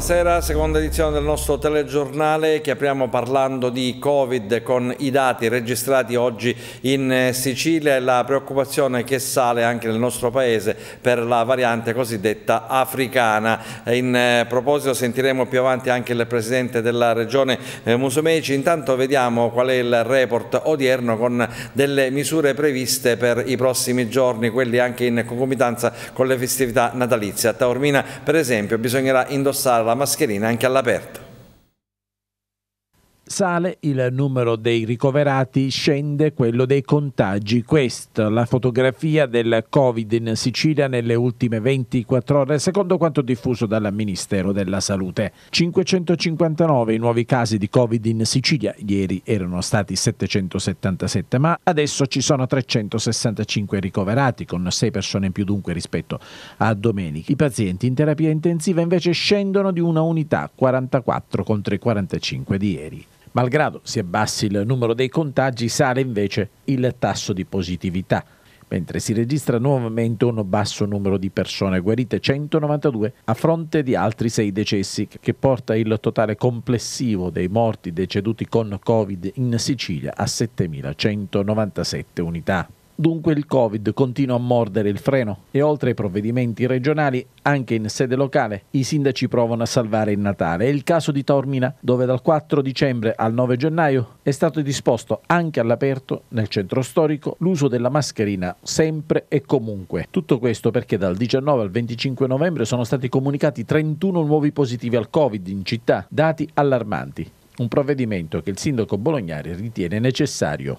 Buonasera, seconda edizione del nostro telegiornale che apriamo parlando di Covid con i dati registrati oggi in eh, Sicilia e la preoccupazione che sale anche nel nostro paese per la variante cosiddetta africana. Eh, in eh, proposito sentiremo più avanti anche il Presidente della Regione Musumeci, intanto vediamo qual è il report odierno con delle misure previste per i prossimi giorni, quelli anche in concomitanza con le festività natalizie. A Taormina per esempio bisognerà indossare la mascherina anche all'aperto. Sale il numero dei ricoverati, scende quello dei contagi. Questa la fotografia del Covid in Sicilia nelle ultime 24 ore, secondo quanto diffuso dal Ministero della Salute. 559 i nuovi casi di Covid in Sicilia, ieri erano stati 777, ma adesso ci sono 365 ricoverati, con 6 persone in più dunque rispetto a domenica. I pazienti in terapia intensiva invece scendono di una unità, 44 contro i 45 di ieri. Malgrado si abbassi il numero dei contagi, sale invece il tasso di positività, mentre si registra nuovamente un basso numero di persone guarite, 192, a fronte di altri 6 decessi, che porta il totale complessivo dei morti deceduti con Covid in Sicilia a 7.197 unità. Dunque il Covid continua a mordere il freno e oltre ai provvedimenti regionali, anche in sede locale, i sindaci provano a salvare il Natale. È il caso di Taormina, dove dal 4 dicembre al 9 gennaio è stato disposto anche all'aperto, nel centro storico, l'uso della mascherina sempre e comunque. Tutto questo perché dal 19 al 25 novembre sono stati comunicati 31 nuovi positivi al Covid in città, dati allarmanti. Un provvedimento che il sindaco Bolognari ritiene necessario.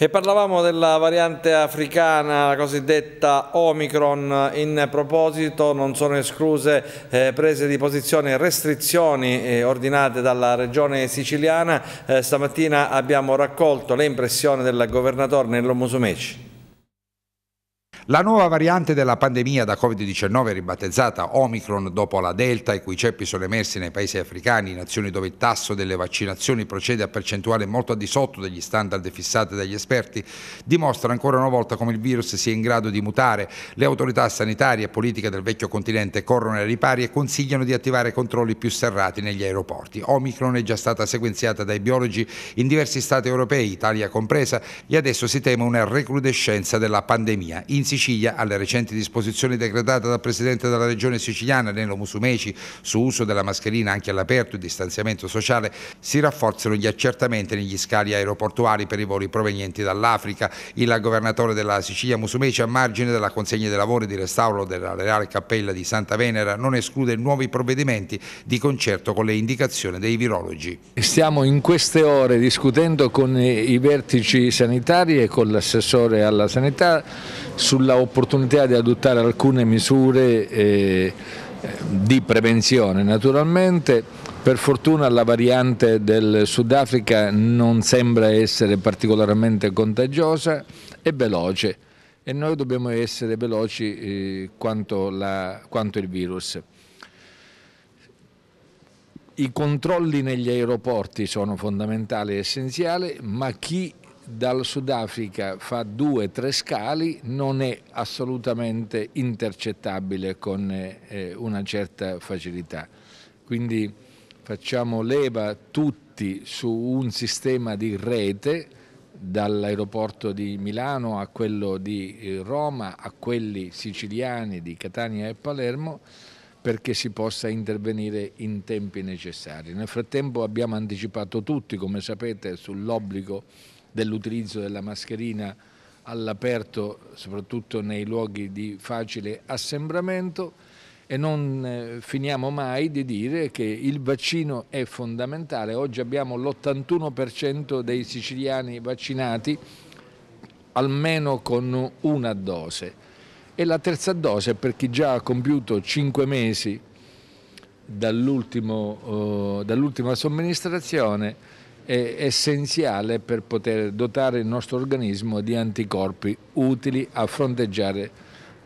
E parlavamo della variante africana, la cosiddetta Omicron, in proposito non sono escluse eh, prese di posizione e restrizioni eh, ordinate dalla regione siciliana, eh, stamattina abbiamo raccolto le impressioni del governatore Nello Musumeci. La nuova variante della pandemia da Covid-19 ribattezzata Omicron dopo la Delta, i cui ceppi sono emersi nei paesi africani, nazioni dove il tasso delle vaccinazioni procede a percentuale molto al di sotto degli standard fissati dagli esperti, dimostra ancora una volta come il virus sia in grado di mutare. Le autorità sanitarie e politiche del vecchio continente corrono ai ripari e consigliano di attivare controlli più serrati negli aeroporti. Omicron è già stata sequenziata dai biologi in diversi stati europei, Italia compresa, e adesso si teme una recrudescenza della pandemia. In Sicilia Sicilia alle recenti disposizioni decretate dal Presidente della Regione siciliana Nelo Musumeci su uso della mascherina anche all'aperto e distanziamento sociale si rafforzano gli accertamenti negli scali aeroportuali per i voli provenienti dall'Africa. Il governatore della Sicilia Musumeci a margine della consegna dei lavori di restauro della Reale Cappella di Santa Venera non esclude nuovi provvedimenti di concerto con le indicazioni dei virologi. Stiamo in queste ore discutendo con i vertici sanitari e con l'assessore alla sanità sulla opportunità di adottare alcune misure eh, di prevenzione naturalmente. Per fortuna la variante del Sudafrica non sembra essere particolarmente contagiosa e veloce e noi dobbiamo essere veloci eh, quanto, la, quanto il virus. I controlli negli aeroporti sono fondamentali e essenziali, ma chi dal Sudafrica fa due o tre scali non è assolutamente intercettabile con eh, una certa facilità. Quindi facciamo leva tutti su un sistema di rete dall'aeroporto di Milano a quello di eh, Roma a quelli siciliani di Catania e Palermo perché si possa intervenire in tempi necessari. Nel frattempo abbiamo anticipato tutti, come sapete, sull'obbligo dell'utilizzo della mascherina all'aperto, soprattutto nei luoghi di facile assembramento e non eh, finiamo mai di dire che il vaccino è fondamentale. Oggi abbiamo l'81% dei siciliani vaccinati almeno con una dose e la terza dose per chi già ha compiuto 5 mesi oh, dall'ultima dall somministrazione è essenziale per poter dotare il nostro organismo di anticorpi utili a fronteggiare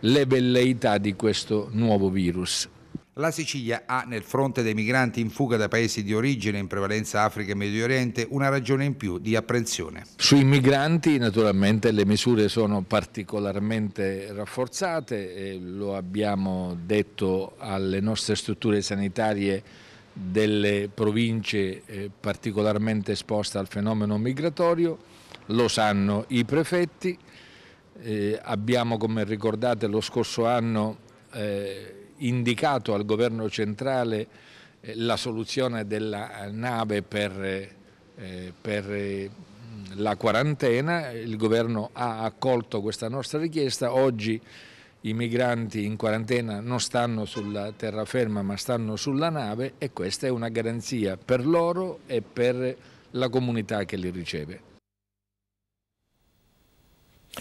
le velleità di questo nuovo virus. La Sicilia ha nel fronte dei migranti in fuga da paesi di origine, in prevalenza Africa e Medio Oriente, una ragione in più di apprensione. Sui migranti naturalmente le misure sono particolarmente rafforzate, e lo abbiamo detto alle nostre strutture sanitarie delle province eh, particolarmente esposte al fenomeno migratorio, lo sanno i prefetti, eh, abbiamo come ricordate lo scorso anno eh, indicato al governo centrale eh, la soluzione della nave per, eh, per la quarantena, il governo ha accolto questa nostra richiesta, oggi i migranti in quarantena non stanno sulla terraferma ma stanno sulla nave e questa è una garanzia per loro e per la comunità che li riceve.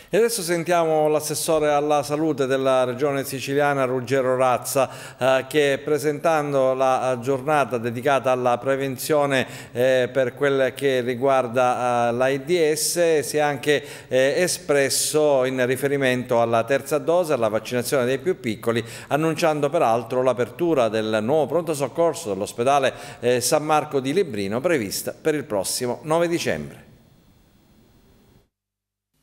E adesso sentiamo l'assessore alla salute della regione siciliana Ruggero Razza eh, che presentando la eh, giornata dedicata alla prevenzione eh, per quel che riguarda eh, l'AIDS si è anche eh, espresso in riferimento alla terza dose, alla vaccinazione dei più piccoli, annunciando peraltro l'apertura del nuovo pronto soccorso dell'ospedale eh, San Marco di Librino prevista per il prossimo 9 dicembre.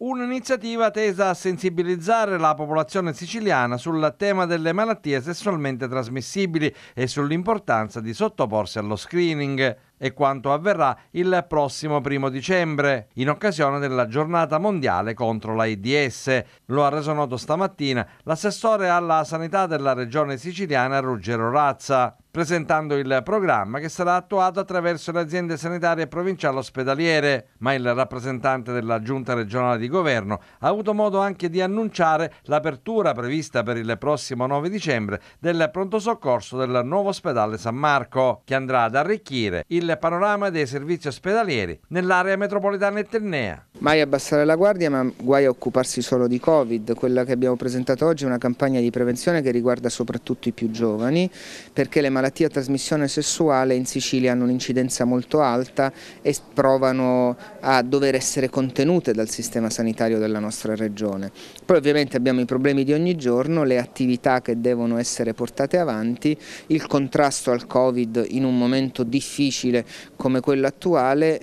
Un'iniziativa tesa a sensibilizzare la popolazione siciliana sul tema delle malattie sessualmente trasmissibili e sull'importanza di sottoporsi allo screening e quanto avverrà il prossimo primo dicembre, in occasione della giornata mondiale contro l'AIDS. Lo ha reso noto stamattina l'assessore alla sanità della regione siciliana Ruggero Razza presentando il programma che sarà attuato attraverso le aziende sanitarie provinciali ospedaliere, ma il rappresentante della giunta regionale di governo ha avuto modo anche di annunciare l'apertura prevista per il prossimo 9 dicembre del pronto soccorso del nuovo ospedale San Marco, che andrà ad arricchire il il panorama dei servizi ospedalieri nell'area metropolitana etnea. Mai abbassare la guardia, ma guai a occuparsi solo di Covid. Quella che abbiamo presentato oggi è una campagna di prevenzione che riguarda soprattutto i più giovani, perché le malattie a trasmissione sessuale in Sicilia hanno un'incidenza molto alta e provano a dover essere contenute dal sistema sanitario della nostra regione. Poi ovviamente abbiamo i problemi di ogni giorno, le attività che devono essere portate avanti, il contrasto al Covid in un momento difficile difficile come quello attuale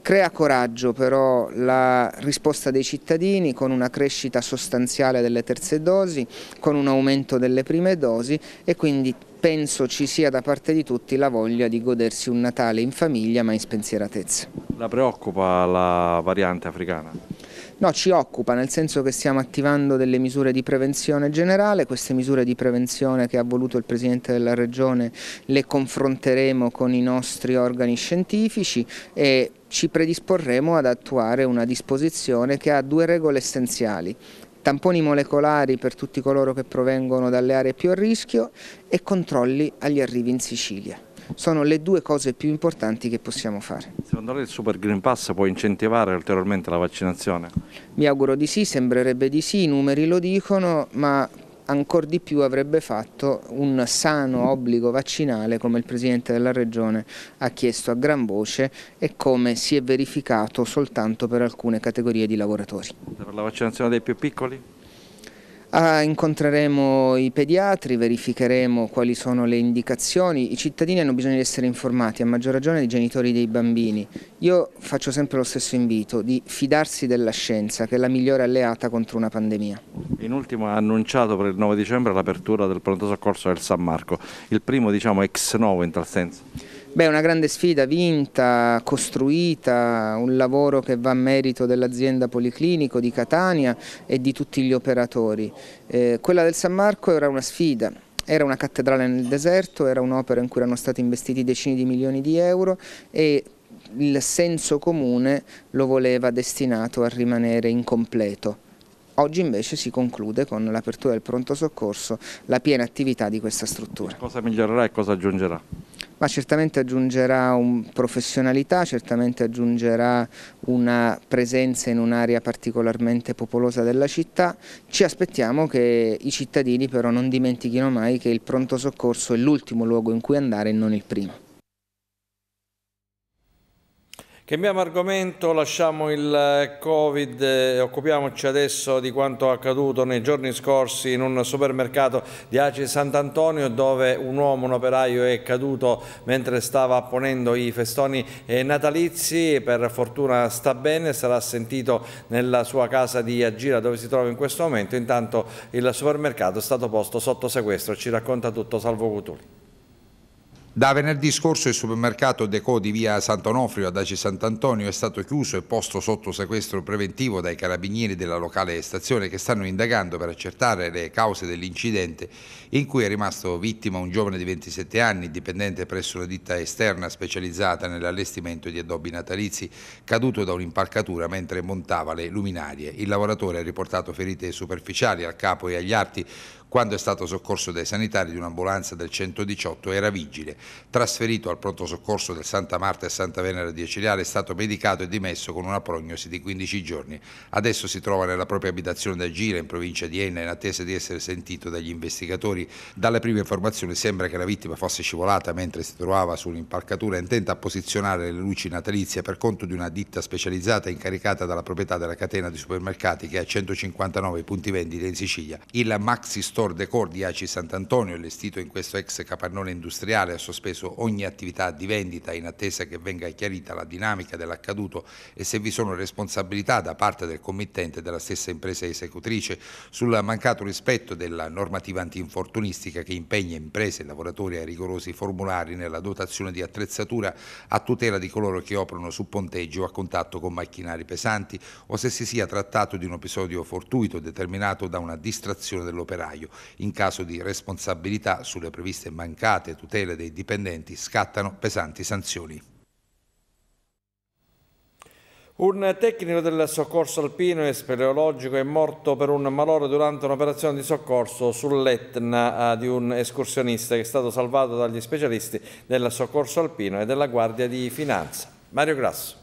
Crea coraggio però la risposta dei cittadini con una crescita sostanziale delle terze dosi, con un aumento delle prime dosi e quindi penso ci sia da parte di tutti la voglia di godersi un Natale in famiglia ma in spensieratezza. La preoccupa la variante africana? No, ci occupa, nel senso che stiamo attivando delle misure di prevenzione generale, queste misure di prevenzione che ha voluto il Presidente della Regione le confronteremo con i nostri organi scientifici e ci predisporremo ad attuare una disposizione che ha due regole essenziali tamponi molecolari per tutti coloro che provengono dalle aree più a rischio e controlli agli arrivi in Sicilia sono le due cose più importanti che possiamo fare. Secondo lei il Super Green Pass può incentivare ulteriormente la vaccinazione? Mi auguro di sì, sembrerebbe di sì, i numeri lo dicono, ma ancor di più avrebbe fatto un sano obbligo vaccinale come il Presidente della Regione ha chiesto a gran voce e come si è verificato soltanto per alcune categorie di lavoratori. Per la vaccinazione dei più piccoli? Ah, incontreremo i pediatri, verificheremo quali sono le indicazioni. I cittadini hanno bisogno di essere informati, a maggior ragione i genitori dei bambini. Io faccio sempre lo stesso invito di fidarsi della scienza, che è la migliore alleata contro una pandemia. In ultimo ha annunciato per il 9 dicembre l'apertura del pronto soccorso del San Marco, il primo diciamo ex novo in tal senso. Beh, una grande sfida vinta, costruita, un lavoro che va a merito dell'azienda Policlinico di Catania e di tutti gli operatori. Eh, quella del San Marco era una sfida, era una cattedrale nel deserto, era un'opera in cui erano stati investiti decine di milioni di euro e il senso comune lo voleva destinato a rimanere incompleto. Oggi invece si conclude con l'apertura del pronto soccorso, la piena attività di questa struttura. Cosa migliorerà e cosa aggiungerà? ma certamente aggiungerà un professionalità, certamente aggiungerà una presenza in un'area particolarmente popolosa della città. Ci aspettiamo che i cittadini però non dimentichino mai che il pronto soccorso è l'ultimo luogo in cui andare e non il primo. Cambiamo argomento, lasciamo il eh, Covid e occupiamoci adesso di quanto accaduto nei giorni scorsi in un supermercato di Aci Sant'Antonio dove un uomo, un operaio è caduto mentre stava ponendo i festoni natalizi, per fortuna sta bene, sarà sentito nella sua casa di Agira dove si trova in questo momento, intanto il supermercato è stato posto sotto sequestro, ci racconta tutto Salvo Cutuli. Da venerdì scorso il supermercato Deco di via Sant'Onofrio ad Aci Sant'Antonio è stato chiuso e posto sotto sequestro preventivo dai carabinieri della locale stazione che stanno indagando per accertare le cause dell'incidente in cui è rimasto vittima un giovane di 27 anni dipendente presso una ditta esterna specializzata nell'allestimento di addobbi natalizi caduto da un'impalcatura mentre montava le luminarie. Il lavoratore ha riportato ferite superficiali al capo e agli arti quando è stato soccorso dai sanitari di un'ambulanza del 118 era vigile, trasferito al pronto soccorso del Santa Marta e Santa Venera di Eciliale, è stato medicato e dimesso con una prognosi di 15 giorni. Adesso si trova nella propria abitazione da Gira in provincia di Enna in attesa di essere sentito dagli investigatori. Dalle prime informazioni sembra che la vittima fosse scivolata mentre si trovava su intenta a posizionare le luci natalizie per conto di una ditta specializzata incaricata dalla proprietà della catena di supermercati che ha 159 punti vendita in Sicilia. Il Maxi store decor di ACI Sant'Antonio, allestito in questo ex capannone industriale, ha sospeso ogni attività di vendita in attesa che venga chiarita la dinamica dell'accaduto e se vi sono responsabilità da parte del committente della stessa impresa esecutrice sul mancato rispetto della normativa antinfortunistica che impegna imprese e lavoratori a rigorosi formulari nella dotazione di attrezzatura a tutela di coloro che operano su ponteggio a contatto con macchinari pesanti o se si sia trattato di un episodio fortuito determinato da una distrazione dell'operaio esempio, in caso di responsabilità sulle previste mancate tutele dei dipendenti scattano pesanti sanzioni. Un tecnico del soccorso alpino e speleologico è morto per un malore durante un'operazione di soccorso sull'Etna ah, di un escursionista che è stato salvato dagli specialisti del soccorso alpino e della Guardia di Finanza. Mario Grasso.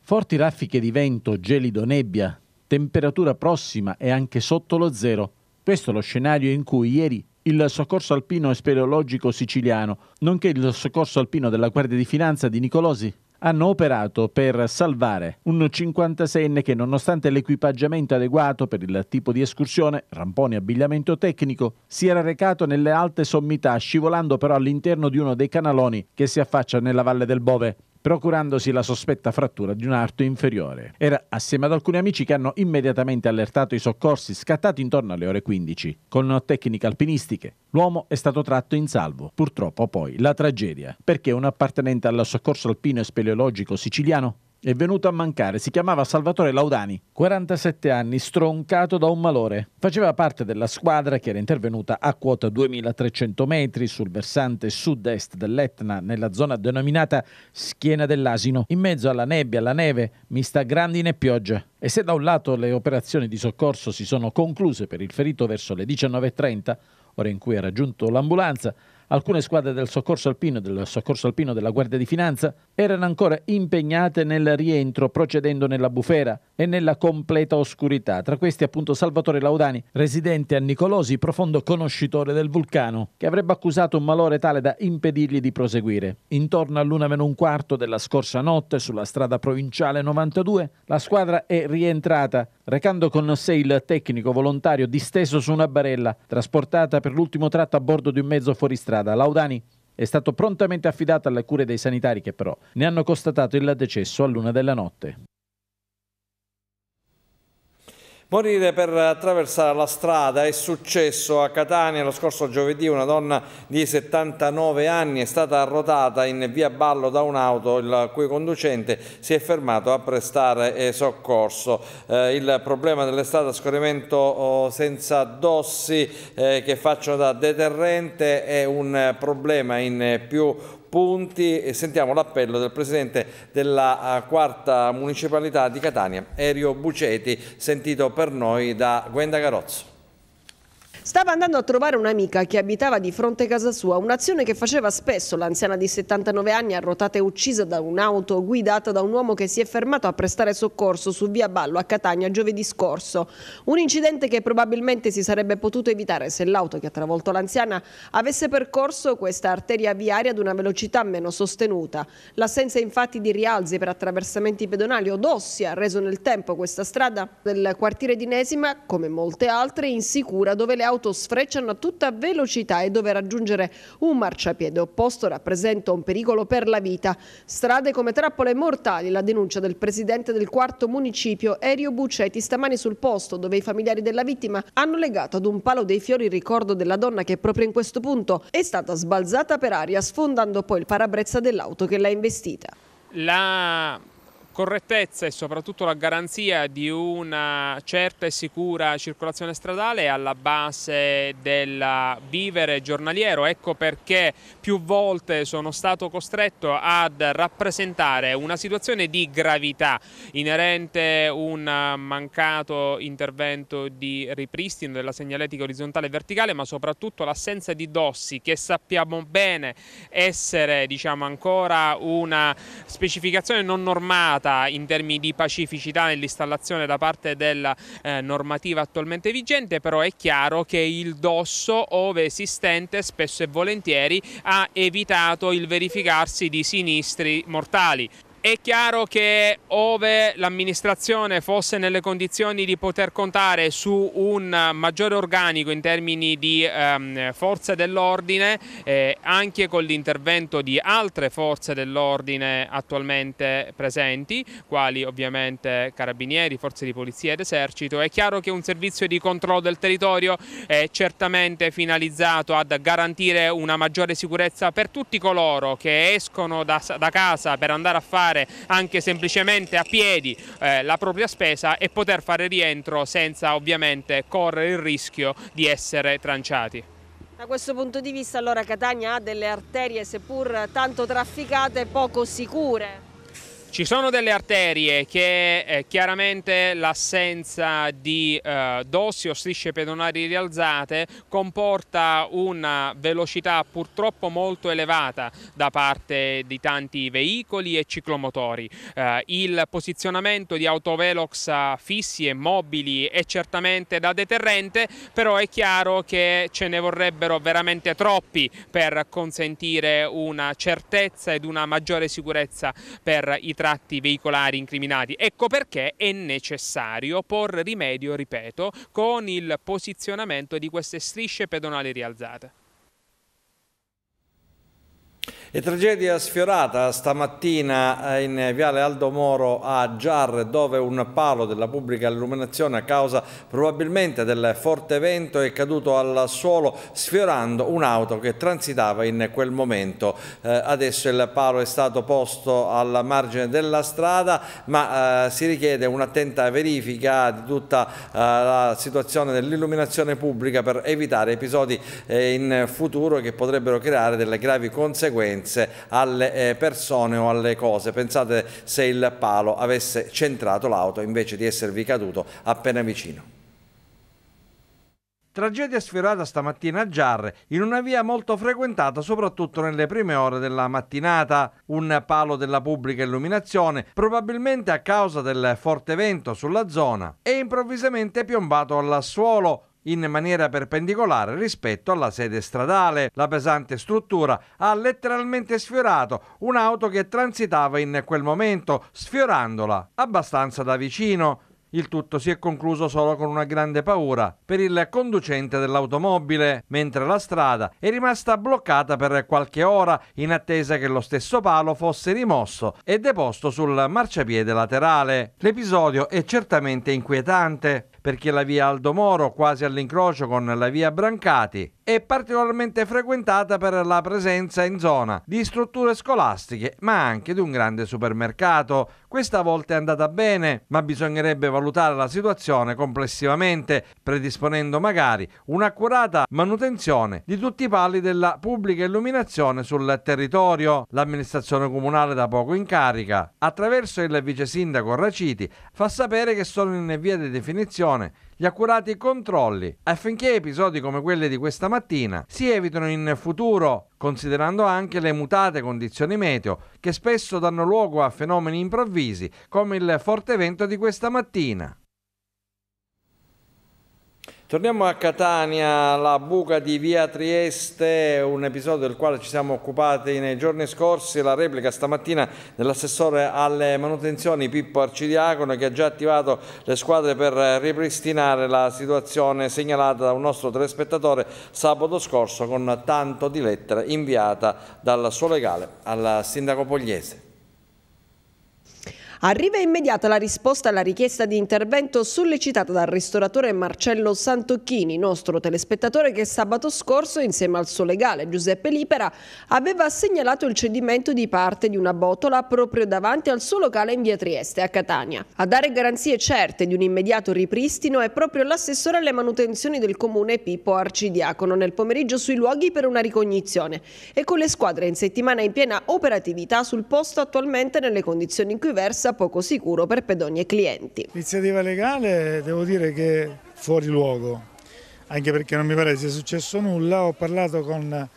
Forti raffiche di vento, gelido, nebbia temperatura prossima e anche sotto lo zero. Questo è lo scenario in cui ieri il soccorso alpino e speleologico siciliano, nonché il soccorso alpino della Guardia di Finanza di Nicolosi, hanno operato per salvare un 56enne che nonostante l'equipaggiamento adeguato per il tipo di escursione, ramponi e abbigliamento tecnico, si era recato nelle alte sommità scivolando però all'interno di uno dei canaloni che si affaccia nella valle del Bove procurandosi la sospetta frattura di un arto inferiore. Era assieme ad alcuni amici che hanno immediatamente allertato i soccorsi scattati intorno alle ore 15. Con tecniche alpinistiche, l'uomo è stato tratto in salvo. Purtroppo poi la tragedia, perché un appartenente al soccorso alpino e speleologico siciliano è venuto a mancare. Si chiamava Salvatore Laudani, 47 anni, stroncato da un malore. Faceva parte della squadra che era intervenuta a quota 2300 metri sul versante sud-est dell'Etna, nella zona denominata Schiena dell'Asino, in mezzo alla nebbia, alla neve, mista grandine e pioggia. E se da un lato le operazioni di soccorso si sono concluse per il ferito verso le 19.30, ora in cui ha raggiunto l'ambulanza, Alcune squadre del soccorso alpino e del soccorso alpino della Guardia di Finanza erano ancora impegnate nel rientro procedendo nella bufera e nella completa oscurità. Tra questi appunto Salvatore Laudani, residente a Nicolosi, profondo conoscitore del vulcano, che avrebbe accusato un malore tale da impedirgli di proseguire. Intorno all'una meno un quarto della scorsa notte sulla strada provinciale 92 la squadra è rientrata recando con sé il tecnico volontario disteso su una barella trasportata per l'ultimo tratto a bordo di un mezzo fuoristrada. Laudani è stato prontamente affidato alle cure dei sanitari che però ne hanno constatato il decesso a luna della notte. Morire per attraversare la strada è successo a Catania lo scorso giovedì. Una donna di 79 anni è stata arrotata in via Ballo da un'auto il cui conducente si è fermato a prestare eh, soccorso. Eh, il problema delle a scorrimento oh, senza dossi eh, che facciano da deterrente è un problema in eh, più punti e sentiamo l'appello del presidente della eh, quarta municipalità di Catania, Erio Buceti, sentito per noi da Gwenda Garozzo. Stava andando a trovare un'amica che abitava di fronte a casa sua, un'azione che faceva spesso l'anziana di 79 anni arrotata e uccisa da un'auto guidata da un uomo che si è fermato a prestare soccorso su via Ballo a Catania giovedì scorso. Un incidente che probabilmente si sarebbe potuto evitare se l'auto che ha travolto l'anziana avesse percorso questa arteria viaria ad una velocità meno sostenuta. L'assenza infatti di rialzi per attraversamenti pedonali o dossi ha reso nel tempo questa strada del quartiere di Nesima, come molte altre, insicura dove le auto auto sfrecciano a tutta velocità e dove raggiungere un marciapiede opposto rappresenta un pericolo per la vita. Strade come trappole mortali, la denuncia del presidente del quarto municipio Erio Buccetti stamani sul posto dove i familiari della vittima hanno legato ad un palo dei fiori il ricordo della donna che proprio in questo punto è stata sbalzata per aria sfondando poi il parabrezza dell'auto che l'ha investita. La correttezza e soprattutto la garanzia di una certa e sicura circolazione stradale è alla base del vivere giornaliero, ecco perché più volte sono stato costretto ad rappresentare una situazione di gravità inerente a un mancato intervento di ripristino della segnaletica orizzontale e verticale ma soprattutto l'assenza di dossi che sappiamo bene essere diciamo, ancora una specificazione non normata stata in termini di pacificità nell'installazione da parte della eh, normativa attualmente vigente, però è chiaro che il dosso, ove esistente, spesso e volentieri ha evitato il verificarsi di sinistri mortali. È chiaro che ove l'amministrazione fosse nelle condizioni di poter contare su un maggiore organico in termini di ehm, forze dell'ordine, eh, anche con l'intervento di altre forze dell'ordine attualmente presenti, quali ovviamente carabinieri, forze di polizia ed esercito, è chiaro che un servizio di controllo del territorio è certamente finalizzato ad garantire una maggiore sicurezza per tutti coloro che escono da, da casa per andare a fare pagare anche semplicemente a piedi eh, la propria spesa e poter fare rientro senza ovviamente correre il rischio di essere tranciati. Da questo punto di vista allora Catania ha delle arterie seppur tanto trafficate poco sicure. Ci sono delle arterie che eh, chiaramente l'assenza di eh, dossi o strisce pedonali rialzate comporta una velocità purtroppo molto elevata da parte di tanti veicoli e ciclomotori. Eh, il posizionamento di autovelox fissi e mobili è certamente da deterrente, però è chiaro che ce ne vorrebbero veramente troppi per consentire una certezza ed una maggiore sicurezza per i trasporti tratti veicolari incriminati. Ecco perché è necessario porre rimedio, ripeto, con il posizionamento di queste strisce pedonali rialzate. E tragedia sfiorata stamattina eh, in Viale Aldo Moro a Giarre dove un palo della pubblica illuminazione a causa probabilmente del forte vento è caduto al suolo sfiorando un'auto che transitava in quel momento. Eh, adesso il palo è stato posto al margine della strada ma eh, si richiede un'attenta verifica di tutta eh, la situazione dell'illuminazione pubblica per evitare episodi eh, in futuro che potrebbero creare delle gravi conseguenze conseguenze alle eh, persone o alle cose. Pensate se il palo avesse centrato l'auto invece di esservi caduto appena vicino. Tragedia sfiorata stamattina a Giarre, in una via molto frequentata soprattutto nelle prime ore della mattinata. Un palo della pubblica illuminazione, probabilmente a causa del forte vento sulla zona, è improvvisamente piombato al suolo, in maniera perpendicolare rispetto alla sede stradale. La pesante struttura ha letteralmente sfiorato un'auto che transitava in quel momento, sfiorandola abbastanza da vicino. Il tutto si è concluso solo con una grande paura per il conducente dell'automobile, mentre la strada è rimasta bloccata per qualche ora in attesa che lo stesso palo fosse rimosso e deposto sul marciapiede laterale. L'episodio è certamente inquietante perché la via Aldo Moro, quasi all'incrocio con la via Brancati, è particolarmente frequentata per la presenza in zona di strutture scolastiche, ma anche di un grande supermercato. Questa volta è andata bene, ma bisognerebbe valutare la situazione complessivamente, predisponendo magari un'accurata manutenzione di tutti i pali della pubblica illuminazione sul territorio. L'amministrazione comunale da poco in carica, attraverso il vice sindaco Raciti, fa sapere che sono in via di definizione prevenzione, gli accurati controlli affinché episodi come quelli di questa mattina si evitino in futuro, considerando anche le mutate condizioni meteo che spesso danno luogo a fenomeni improvvisi come il forte vento di questa mattina. Torniamo a Catania, la buca di via Trieste, un episodio del quale ci siamo occupati nei giorni scorsi, la replica stamattina dell'assessore alle manutenzioni Pippo Arcidiacono che ha già attivato le squadre per ripristinare la situazione segnalata da un nostro telespettatore sabato scorso con tanto di lettera inviata dal suo legale al sindaco Pogliese. Arriva immediata la risposta alla richiesta di intervento sollecitata dal ristoratore Marcello Santocchini, nostro telespettatore che sabato scorso insieme al suo legale Giuseppe Lipera aveva segnalato il cedimento di parte di una botola proprio davanti al suo locale in via Trieste a Catania. A dare garanzie certe di un immediato ripristino è proprio l'assessore alle manutenzioni del comune Pippo Arcidiacono nel pomeriggio sui luoghi per una ricognizione e con le squadre in settimana in piena operatività sul posto attualmente nelle condizioni in cui versa prezza poco sicuro per pedoni e clienti. Iniziativa legale devo dire che fuori luogo, anche perché non mi pare sia successo nulla. Ho parlato con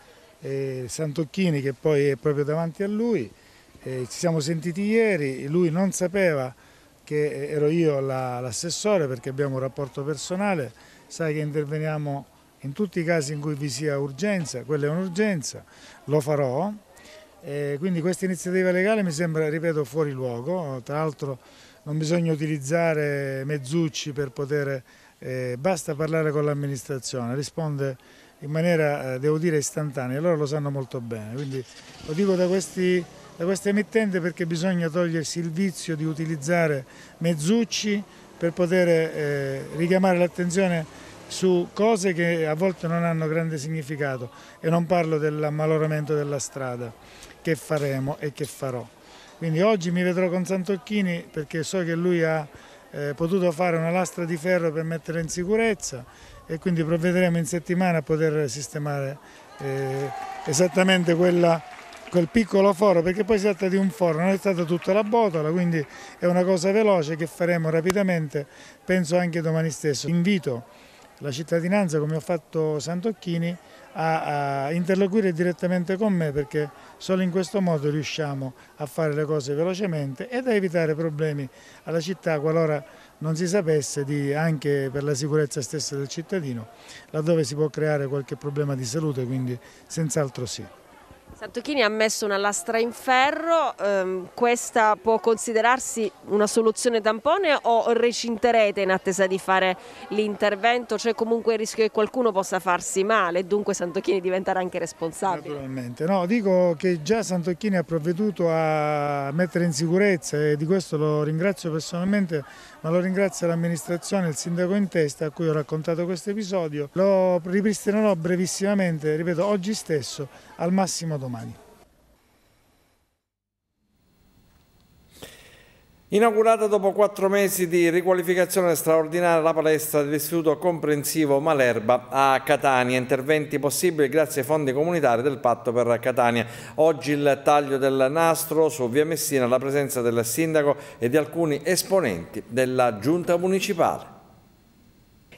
eh, Santocchini che poi è proprio davanti a lui, eh, ci siamo sentiti ieri, lui non sapeva che eh, ero io l'assessore perché abbiamo un rapporto personale, sai che interveniamo in tutti i casi in cui vi sia urgenza, quella è un'urgenza, lo farò, e eh, quindi questa iniziativa legale mi sembra, ripeto, fuori luogo, tra l'altro non bisogna utilizzare mezzucci per poter, eh, basta parlare con l'amministrazione, risponde in maniera, eh, devo dire, istantanea, loro lo sanno molto bene, quindi lo dico da questi da questa emittente perché bisogna togliersi il vizio di utilizzare mezzucci per poter eh, richiamare l'attenzione su cose che a volte non hanno grande significato e non parlo dell'ammaloramento della strada che faremo e che farò. Quindi oggi mi vedrò con Santocchini perché so che lui ha eh, potuto fare una lastra di ferro per mettere in sicurezza e quindi provvederemo in settimana a poter sistemare eh, esattamente quella, quel piccolo foro, perché poi si tratta di un foro, non è stata tutta la botola, quindi è una cosa veloce che faremo rapidamente, penso anche domani stesso. Invito la cittadinanza, come ho fatto Santocchini, a, a, interloquire direttamente con me perché solo in questo modo riusciamo a fare le cose velocemente ed a evitare problemi alla città qualora non si sapesse di, anche per la sicurezza stessa del cittadino, laddove si può creare qualche problema di salute, quindi senz'altro sì. Santochini ha messo una lastra in ferro, ehm, questa può considerarsi una soluzione tampone o recinterete in attesa di fare l'intervento? C'è comunque il rischio che qualcuno possa farsi male e dunque Santochini diventerà anche responsabile? Naturalmente, no, dico che già Santochini ha provveduto a mettere in sicurezza e di questo lo ringrazio personalmente ma lo ringrazio l'amministrazione il sindaco in testa a cui ho raccontato questo episodio. Lo ripristinerò brevissimamente, ripeto, oggi stesso, al massimo domani. Inaugurata dopo quattro mesi di riqualificazione straordinaria la palestra dell'istituto comprensivo Malerba a Catania, interventi possibili grazie ai fondi comunitari del patto per Catania. Oggi il taglio del nastro su via Messina, la presenza del sindaco e di alcuni esponenti della giunta municipale.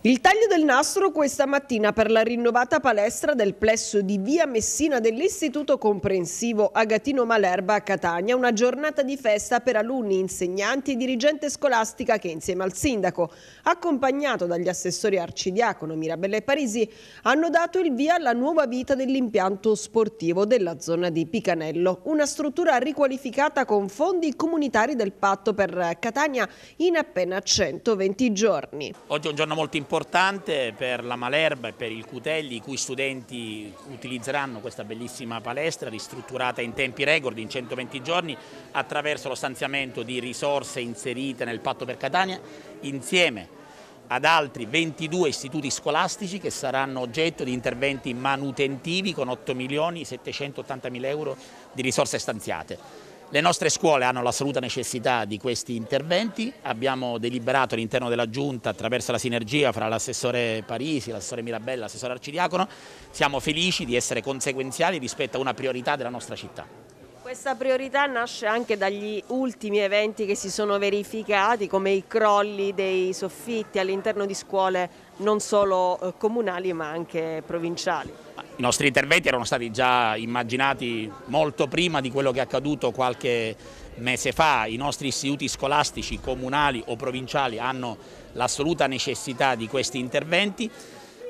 Il taglio del nastro questa mattina per la rinnovata palestra del plesso di via Messina dell'Istituto Comprensivo Agatino Malerba a Catania, una giornata di festa per alunni, insegnanti e dirigente scolastica che insieme al sindaco, accompagnato dagli assessori arcidiacono Mirabelle e Parisi, hanno dato il via alla nuova vita dell'impianto sportivo della zona di Picanello, una struttura riqualificata con fondi comunitari del patto per Catania in appena 120 giorni. Oggi è un giorno molto importante importante per la Malerba e per il Cutelli, i cui studenti utilizzeranno questa bellissima palestra ristrutturata in tempi record, in 120 giorni, attraverso lo stanziamento di risorse inserite nel patto per Catania, insieme ad altri 22 istituti scolastici che saranno oggetto di interventi manutentivi con 8 milioni 780 mila euro di risorse stanziate. Le nostre scuole hanno l'assoluta necessità di questi interventi, abbiamo deliberato all'interno della Giunta attraverso la sinergia fra l'assessore Parisi, l'assessore Mirabella l'assessore Arcidiacono, siamo felici di essere conseguenziali rispetto a una priorità della nostra città. Questa priorità nasce anche dagli ultimi eventi che si sono verificati come i crolli dei soffitti all'interno di scuole non solo eh, comunali ma anche provinciali. I nostri interventi erano stati già immaginati molto prima di quello che è accaduto qualche mese fa. I nostri istituti scolastici comunali o provinciali hanno l'assoluta necessità di questi interventi.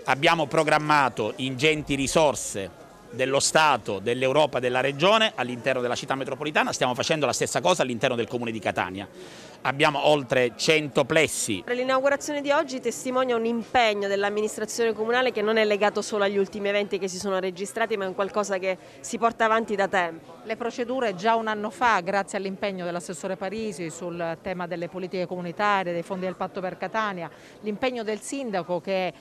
Abbiamo programmato ingenti risorse dello Stato, dell'Europa, della Regione all'interno della città metropolitana, stiamo facendo la stessa cosa all'interno del Comune di Catania. Abbiamo oltre 100 plessi. L'inaugurazione di oggi testimonia un impegno dell'amministrazione comunale che non è legato solo agli ultimi eventi che si sono registrati, ma è un qualcosa che si porta avanti da tempo. Le procedure già un anno fa, grazie all'impegno dell'assessore Parisi sul tema delle politiche comunitarie, dei fondi del patto per Catania, l'impegno del sindaco che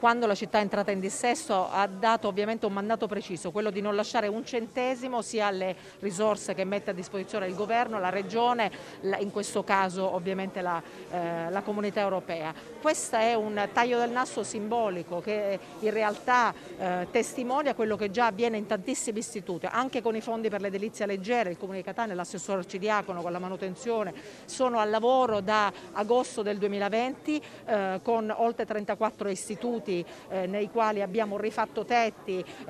quando la città è entrata in dissesto ha dato ovviamente un mandato preciso, quello di non lasciare un centesimo sia alle risorse che mette a disposizione il governo, la regione, in questo caso ovviamente la, eh, la comunità europea. Questo è un taglio del nasso simbolico che in realtà eh, testimonia quello che già avviene in tantissimi istituti, anche con i fondi per l'edilizia leggera, il Comune di Catania, l'assessore Arcidiacono con la manutenzione, sono al lavoro da agosto del 2020 eh, con oltre 34 istituti progetti eh, nei quali abbiamo rifatto tetti, ehm,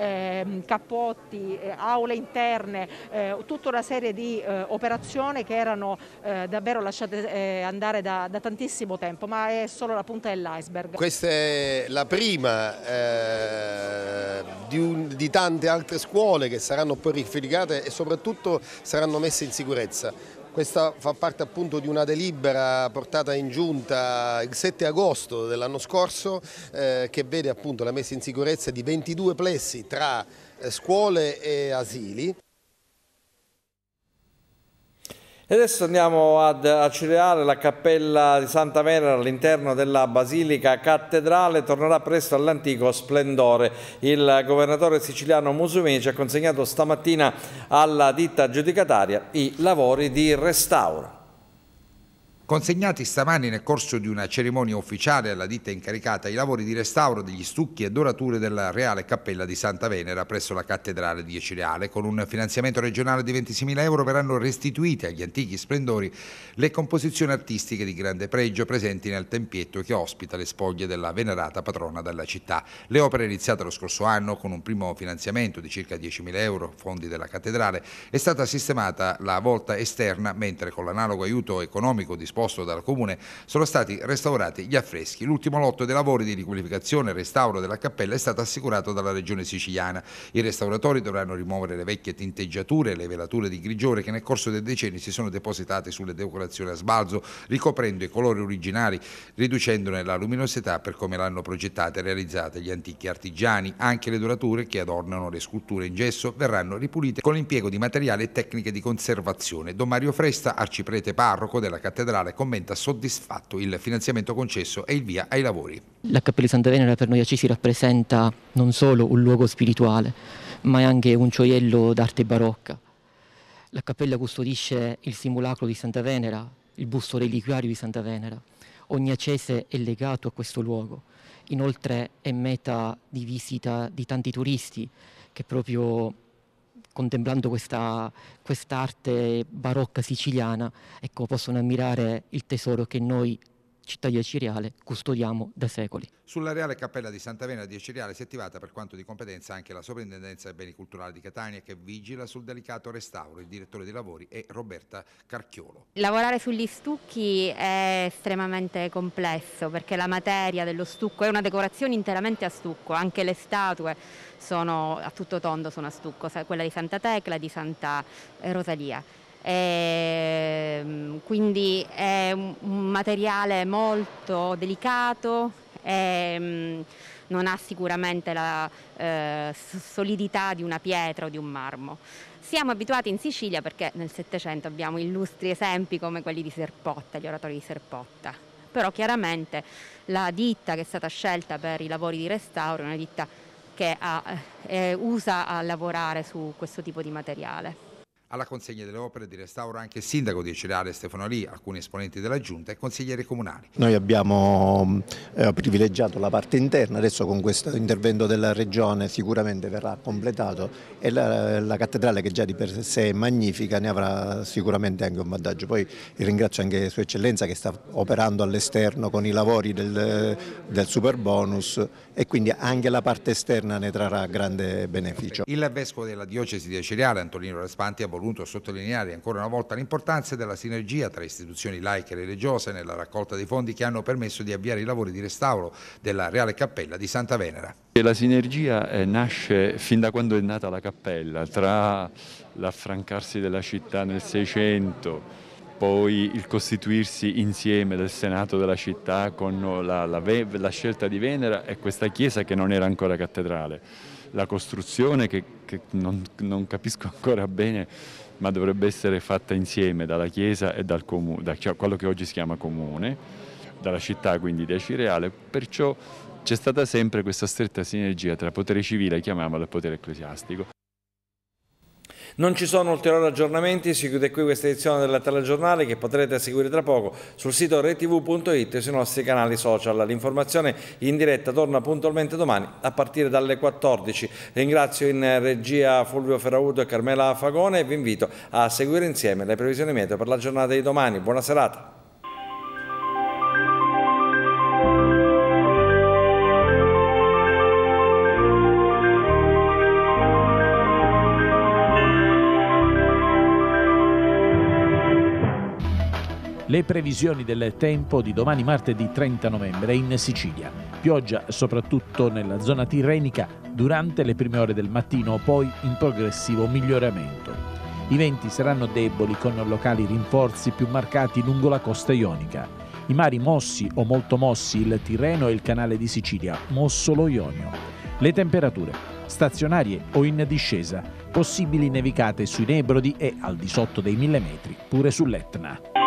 eh, cappotti, aule interne, eh, tutta una serie di eh, operazioni che erano eh, davvero lasciate andare da, da, tantissimo tempo, ma è solo la punta dell'iceberg. Questa è la prima di, un, di tante altre scuole che saranno poi rifiligate e soprattutto saranno messe in sicurezza. Questa fa parte appunto di una delibera portata in giunta il 7 agosto dell'anno scorso eh, che vede appunto la messa in sicurezza di 22 plessi tra eh, scuole e asili. E adesso andiamo ad, accelerare la cappella di Santa Vera all'interno della Basilica Cattedrale. Tornerà presto all'antico splendore. Il governatore siciliano ci ha consegnato stamattina alla ditta giudicataria i lavori di restauro consegnati stamani nel corso di una cerimonia ufficiale alla ditta incaricata i lavori di restauro degli stucchi e dorature della Reale Cappella di Santa Venera presso la Cattedrale di Ecireale. Con un finanziamento regionale di 26.000 euro verranno restituite agli antichi splendori le composizioni artistiche di grande pregio presenti nel tempietto che ospita le spoglie della venerata patrona della città. Le opere iniziate lo scorso anno con un primo finanziamento di circa 10.000 euro, fondi della Cattedrale, è stata sistemata la volta esterna mentre con l'analogo aiuto economico disponibile disposto dal Comune, sono stati restaurati gli affreschi. L'ultimo lotto dei lavori di riqualificazione e restauro della cappella è stato assicurato dalla Regione Siciliana. I restauratori dovranno rimuovere le vecchie tinteggiature e le velature di grigiore che nel corso dei decenni si sono depositate sulle decorazioni a sbalzo, ricoprendo i colori originali, riducendone la luminosità per come l'hanno progettata e realizzata gli antichi artigiani. Anche le durature che adornano le sculture in gesso verranno ripulite con l'impiego di materiali e tecniche di conservazione. Don Mario Fresta, arciprete parroco della cattedrale Generale commenta soddisfatto il finanziamento concesso e il via ai lavori. La Cappella di Santa Venera per noi accesi rappresenta non solo un luogo spirituale, ma è anche un gioiello d'arte barocca. La cappella custodisce il simulacro di Santa Venera, il busto reliquiario di Santa Venera. Ogni accese è legato a questo luogo. Inoltre è meta di visita di tanti turisti che proprio contemplando questa quest'arte barocca siciliana ecco, possono ammirare il tesoro che noi cittadina Ciriale custodiamo da secoli. Sulla Reale Cappella di Santa Venera di Ciriale si è attivata per quanto di competenza anche la Sovrintendenza dei Beni Culturali di Catania che vigila sul delicato restauro. Il direttore dei lavori è Roberta Carchiolo. Lavorare sugli stucchi è estremamente complesso perché la materia dello stucco è una decorazione interamente a stucco, anche le statue sono a tutto tondo sono a stucco, quella di Santa Tecla e di Santa eh, Rosalia eh, quindi è un materiale molto delicato, eh, non ha sicuramente la eh, solidità di una pietra o di un marmo. Siamo abituati in Sicilia perché nel Settecento abbiamo illustri esempi come quelli di Serpotta, gli oratori di Serpotta, però chiaramente la ditta che è stata scelta per i lavori di restauro è una ditta che ha, eh, usa a lavorare su questo tipo di materiale. Alla consegna delle opere di restauro anche il sindaco di Cirare Stefano Lì, alcuni esponenti della giunta e consiglieri comunali. Noi abbiamo eh, privilegiato la parte interna, adesso con questo intervento della regione sicuramente verrà completato e la, la cattedrale che già di per sé è magnifica ne avrà sicuramente anche un vantaggio. Poi ringrazio anche Sua Eccellenza che sta operando all'esterno con i lavori del, del super bonus e quindi anche la parte esterna ne trarrà grande beneficio. Il vescovo della diocesi di Ciriale, Antonino Respanti, ha voluto voluto sottolineare ancora una volta l'importanza della sinergia tra istituzioni laiche e religiose nella raccolta dei fondi che hanno permesso di avviare i lavori di restauro della Reale Cappella di Santa Venera. La sinergia eh, nasce fin da quando è nata la cappella, tra l'affrancarsi della città nel Seicento, poi il costituirsi insieme del Senato della città con la, la, la scelta di Venera e questa chiesa che non era ancora cattedrale la costruzione che, che non, non, capisco ancora bene, ma dovrebbe essere fatta insieme dalla Chiesa e dal comune, da, cioè quello che oggi si chiama comune, dalla città quindi di Acireale, perciò c'è stata sempre questa stretta sinergia tra potere civile, chiamiamola, e potere ecclesiastico. Non ci sono ulteriori aggiornamenti, si chiude qui questa edizione della telegiornale che potrete seguire tra poco sul sito retv.it e sui nostri canali social. L'informazione in diretta torna puntualmente domani a partire dalle 14. Ringrazio in regia Fulvio Ferrauto e Carmela Fagone e vi invito a seguire insieme le previsioni meteo per la giornata di domani. Buona serata. Le previsioni del tempo di domani martedì 30 novembre in Sicilia. Pioggia soprattutto nella zona tirrenica durante le prime ore del mattino, poi in progressivo miglioramento. I venti saranno deboli con locali rinforzi più marcati lungo la costa ionica. I mari mossi o molto mossi, il Tirreno e il canale di Sicilia, mosso lo Ionio. Le temperature, stazionarie o in discesa, possibili nevicate sui Nebrodi e al di sotto dei 1000 metri, pure sull'Etna.